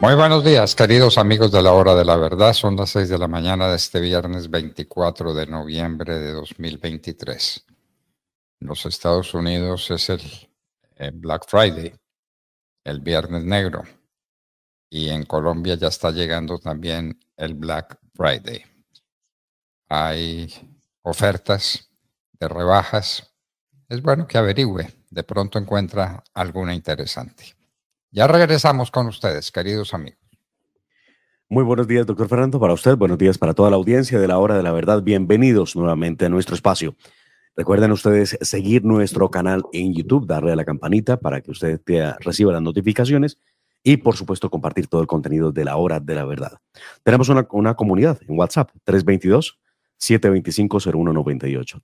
Muy buenos días, queridos amigos de la hora de la verdad. Son las seis de la mañana de este viernes 24 de noviembre de 2023. En los Estados Unidos es el eh, Black Friday, el Viernes Negro. Y en Colombia ya está llegando también el Black Friday. Hay ofertas de rebajas. Es bueno que averigüe. De pronto encuentra alguna interesante. Ya regresamos con ustedes, queridos amigos. Muy buenos días, doctor Fernando, para usted, buenos días para toda la audiencia de la Hora de la Verdad. Bienvenidos nuevamente a nuestro espacio. Recuerden ustedes seguir nuestro canal en YouTube, darle a la campanita para que usted reciba las notificaciones y, por supuesto, compartir todo el contenido de la Hora de la Verdad. Tenemos una, comunidad en WhatsApp, 322-725-0198.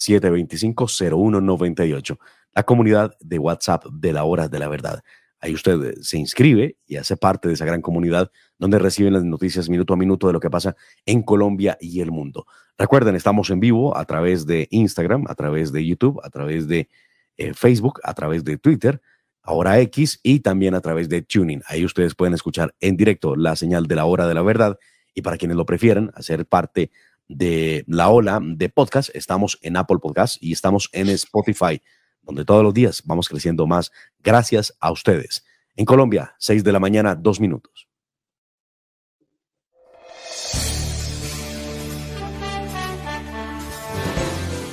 725-0198, la comunidad de WhatsApp de la hora de la verdad. Ahí usted eh, se inscribe y hace parte de esa gran comunidad donde reciben las noticias minuto a minuto de lo que pasa en Colombia y el mundo. Recuerden, estamos en vivo a través de Instagram, a través de YouTube, a través de eh, Facebook, a través de Twitter, ahora X y también a través de Tuning. Ahí ustedes pueden escuchar en directo la señal de la hora de la verdad y para quienes lo prefieran, hacer parte de la ola de podcast. Estamos en Apple Podcast y estamos en Spotify, donde todos los días vamos creciendo más gracias a ustedes. En Colombia, 6 de la mañana, 2 minutos.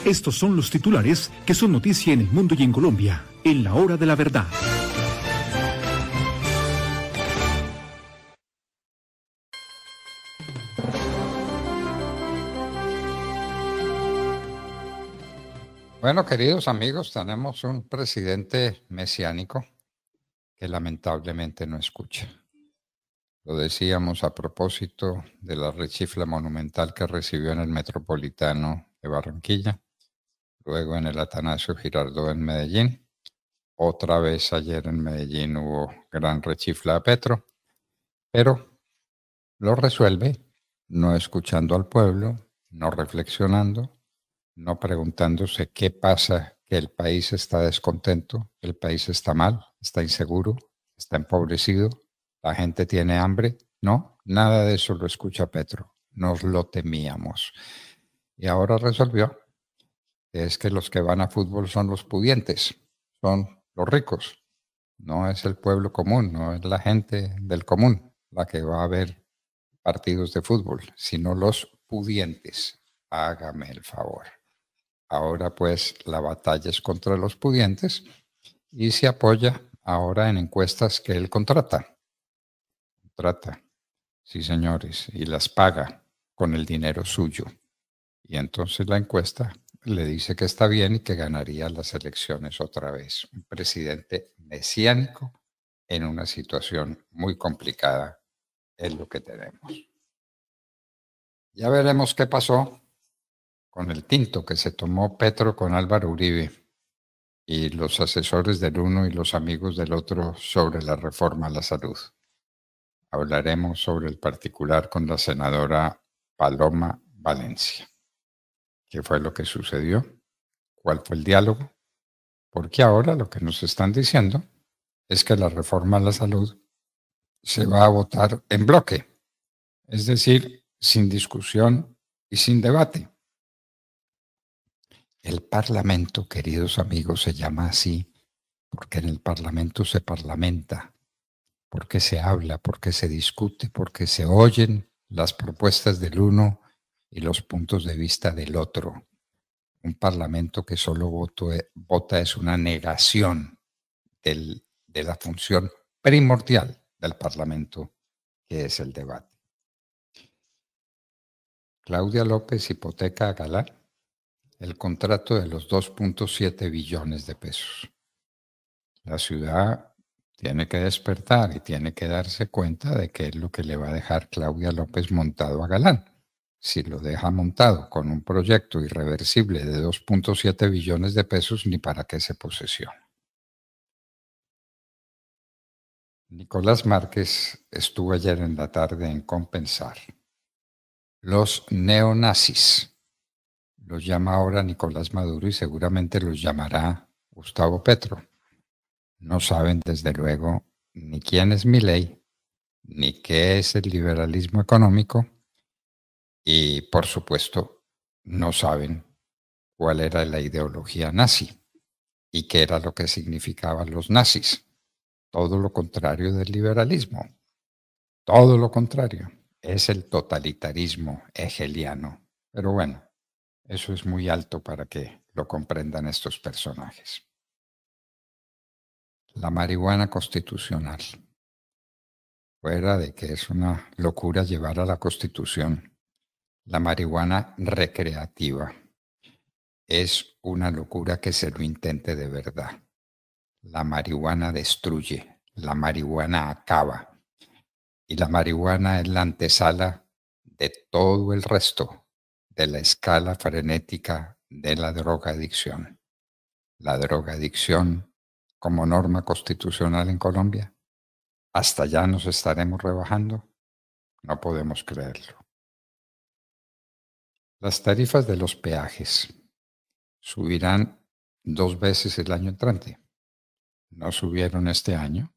Estos son los titulares que son noticia en el mundo y en Colombia, en la hora de la verdad. Bueno, queridos amigos, tenemos un presidente mesiánico que lamentablemente no escucha. Lo decíamos a propósito de la rechifla monumental que recibió en el Metropolitano de Barranquilla, luego en el Atanasio Girardo en Medellín. Otra vez ayer en Medellín hubo gran rechifla a Petro, pero lo resuelve no escuchando al pueblo, no reflexionando, no preguntándose qué pasa, que el país está descontento, el país está mal, está inseguro, está empobrecido, la gente tiene hambre. No, nada de eso lo escucha Petro. Nos lo temíamos. Y ahora resolvió que es que los que van a fútbol son los pudientes, son los ricos. No es el pueblo común, no es la gente del común la que va a ver partidos de fútbol, sino los pudientes. Hágame el favor. Ahora pues la batalla es contra los pudientes y se apoya ahora en encuestas que él contrata. Contrata, sí señores, y las paga con el dinero suyo. Y entonces la encuesta le dice que está bien y que ganaría las elecciones otra vez. Un presidente mesiánico en una situación muy complicada es lo que tenemos. Ya veremos qué pasó con el tinto que se tomó Petro con Álvaro Uribe y los asesores del uno y los amigos del otro sobre la reforma a la salud. Hablaremos sobre el particular con la senadora Paloma Valencia. ¿Qué fue lo que sucedió? ¿Cuál fue el diálogo? Porque ahora lo que nos están diciendo es que la reforma a la salud se va a votar en bloque, es decir, sin discusión y sin debate. El Parlamento, queridos amigos, se llama así porque en el Parlamento se parlamenta, porque se habla, porque se discute, porque se oyen las propuestas del uno y los puntos de vista del otro. Un Parlamento que solo eh, vota es una negación de la función primordial del Parlamento, que es el debate. Claudia López, hipoteca Galán el contrato de los 2.7 billones de pesos. La ciudad tiene que despertar y tiene que darse cuenta de qué es lo que le va a dejar Claudia López montado a Galán. Si lo deja montado con un proyecto irreversible de 2.7 billones de pesos, ni para qué se posesión. Nicolás Márquez estuvo ayer en la tarde en Compensar. Los neonazis los llama ahora Nicolás Maduro y seguramente los llamará Gustavo Petro. No saben, desde luego, ni quién es Milei, ni qué es el liberalismo económico y, por supuesto, no saben cuál era la ideología nazi y qué era lo que significaban los nazis. Todo lo contrario del liberalismo. Todo lo contrario. Es el totalitarismo hegeliano. Pero bueno, eso es muy alto para que lo comprendan estos personajes. La marihuana constitucional. Fuera de que es una locura llevar a la constitución la marihuana recreativa. Es una locura que se lo intente de verdad. La marihuana destruye, la marihuana acaba. Y la marihuana es la antesala de todo el resto, de la escala frenética de la drogadicción. La drogadicción como norma constitucional en Colombia. ¿Hasta ya nos estaremos rebajando? No podemos creerlo. Las tarifas de los peajes subirán dos veces el año entrante. No subieron este año.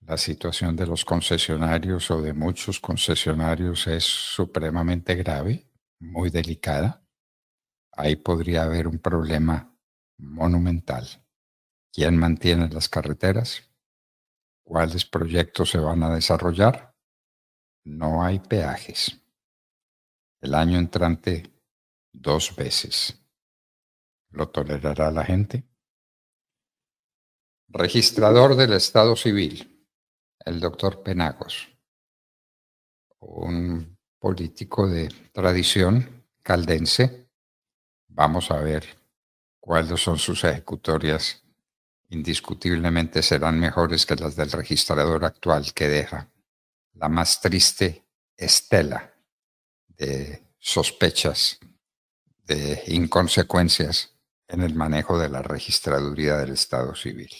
La situación de los concesionarios o de muchos concesionarios es supremamente grave muy delicada, ahí podría haber un problema monumental. ¿Quién mantiene las carreteras? ¿Cuáles proyectos se van a desarrollar? No hay peajes. El año entrante, dos veces. ¿Lo tolerará la gente? Registrador del Estado Civil, el doctor Penagos, un político de tradición caldense. Vamos a ver cuáles son sus ejecutorias. Indiscutiblemente serán mejores que las del registrador actual que deja la más triste estela de sospechas, de inconsecuencias en el manejo de la registraduría del Estado civil.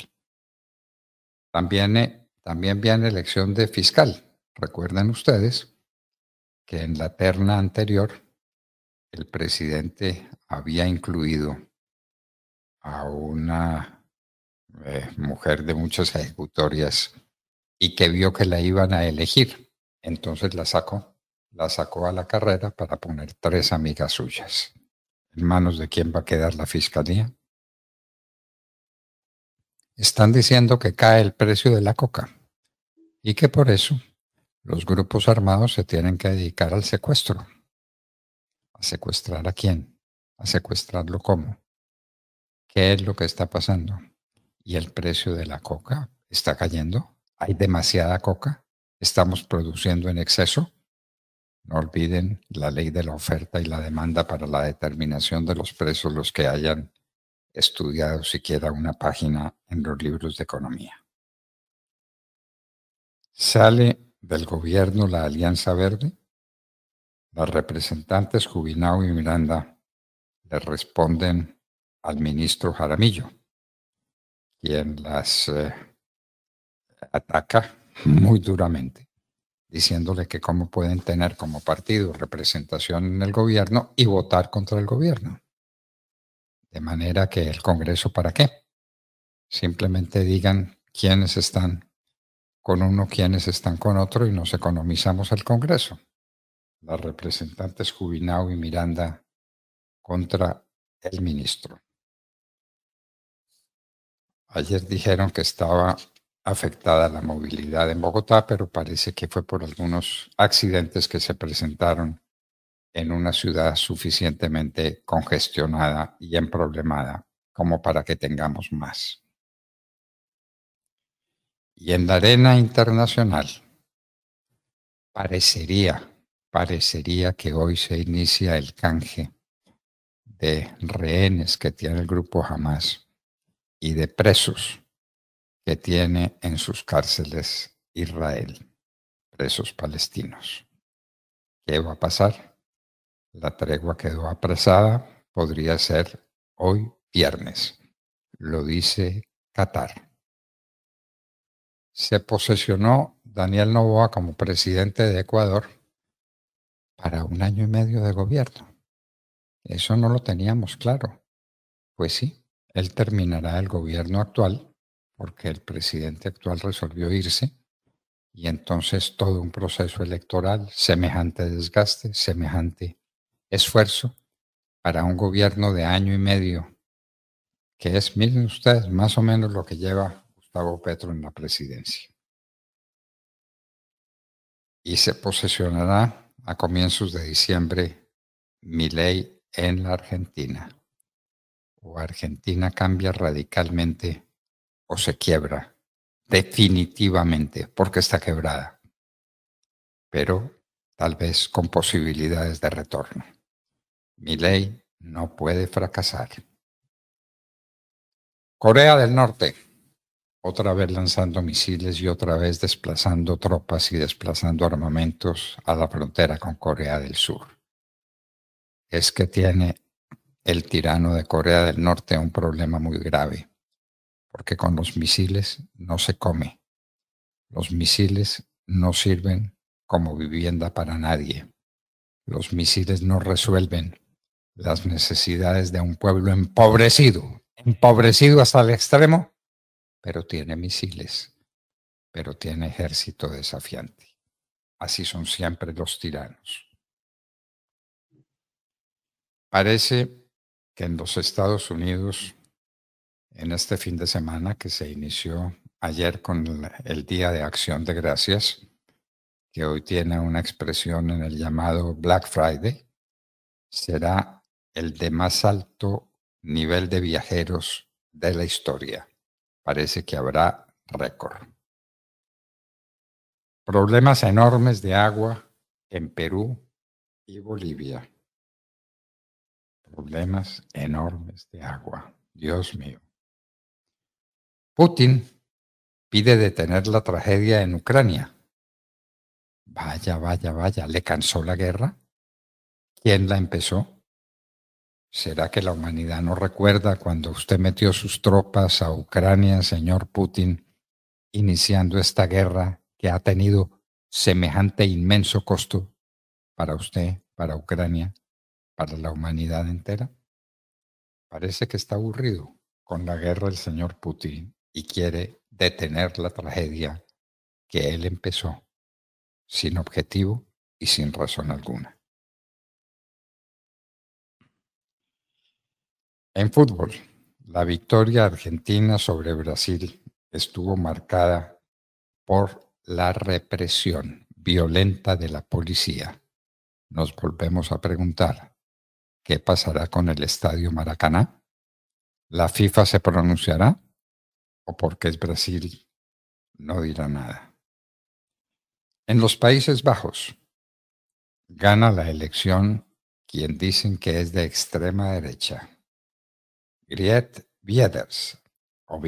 También, eh, también viene elección de fiscal. Recuerden ustedes que en la terna anterior el presidente había incluido a una eh, mujer de muchas ejecutorias y que vio que la iban a elegir. Entonces la sacó, la sacó a la carrera para poner tres amigas suyas. ¿En manos de quién va a quedar la fiscalía? Están diciendo que cae el precio de la coca y que por eso los grupos armados se tienen que dedicar al secuestro. ¿A secuestrar a quién? ¿A secuestrarlo cómo? ¿Qué es lo que está pasando? ¿Y el precio de la coca está cayendo? ¿Hay demasiada coca? ¿Estamos produciendo en exceso? No olviden la ley de la oferta y la demanda para la determinación de los precios los que hayan estudiado siquiera una página en los libros de economía. Sale del gobierno la Alianza Verde? Las representantes Jubinao y Miranda le responden al ministro Jaramillo, quien las eh, ataca muy duramente, diciéndole que cómo pueden tener como partido representación en el gobierno y votar contra el gobierno. De manera que el Congreso, ¿para qué? Simplemente digan quiénes están con uno quienes están con otro y nos economizamos el Congreso. Las representantes Jubinao y Miranda contra el ministro. Ayer dijeron que estaba afectada la movilidad en Bogotá, pero parece que fue por algunos accidentes que se presentaron en una ciudad suficientemente congestionada y emproblemada como para que tengamos más. Y en la arena internacional parecería, parecería que hoy se inicia el canje de rehenes que tiene el grupo Hamas y de presos que tiene en sus cárceles Israel, presos palestinos. ¿Qué va a pasar? La tregua quedó apresada, podría ser hoy viernes, lo dice Qatar se posesionó Daniel Novoa como presidente de Ecuador para un año y medio de gobierno. Eso no lo teníamos claro. Pues sí, él terminará el gobierno actual porque el presidente actual resolvió irse y entonces todo un proceso electoral, semejante desgaste, semejante esfuerzo para un gobierno de año y medio, que es, miren ustedes, más o menos lo que lleva Gustavo Petro en la presidencia. Y se posesionará a comienzos de diciembre mi ley en la Argentina. O Argentina cambia radicalmente o se quiebra definitivamente porque está quebrada. Pero tal vez con posibilidades de retorno. Mi ley no puede fracasar. Corea del Norte otra vez lanzando misiles y otra vez desplazando tropas y desplazando armamentos a la frontera con Corea del Sur. Es que tiene el tirano de Corea del Norte un problema muy grave, porque con los misiles no se come. Los misiles no sirven como vivienda para nadie. Los misiles no resuelven las necesidades de un pueblo empobrecido, empobrecido hasta el extremo pero tiene misiles, pero tiene ejército desafiante. Así son siempre los tiranos. Parece que en los Estados Unidos, en este fin de semana que se inició ayer con el, Día de Acción de Gracias, que hoy tiene una expresión en el llamado Black Friday, será el de más alto nivel de viajeros de la historia. Parece que habrá récord. Problemas enormes de agua en Perú y Bolivia. Problemas enormes de agua. Dios mío. Putin pide detener la tragedia en Ucrania. Vaya, vaya, vaya, ¿le cansó la guerra? ¿Quién la empezó? ¿Será que la humanidad no recuerda cuando usted metió sus tropas a Ucrania, señor Putin, iniciando esta guerra que ha tenido semejante inmenso costo para usted, para Ucrania, para la humanidad entera? Parece que está aburrido con la guerra el señor Putin y quiere detener la tragedia que él empezó, sin objetivo y sin razón alguna. En fútbol, la victoria argentina sobre Brasil estuvo marcada por la represión violenta de la policía. Nos volvemos a preguntar, ¿qué pasará con el estadio Maracaná? ¿La FIFA se pronunciará? ¿O porque es Brasil? No dirá nada. En los Países Bajos, gana la elección quien dicen que es de extrema derecha, create viaders o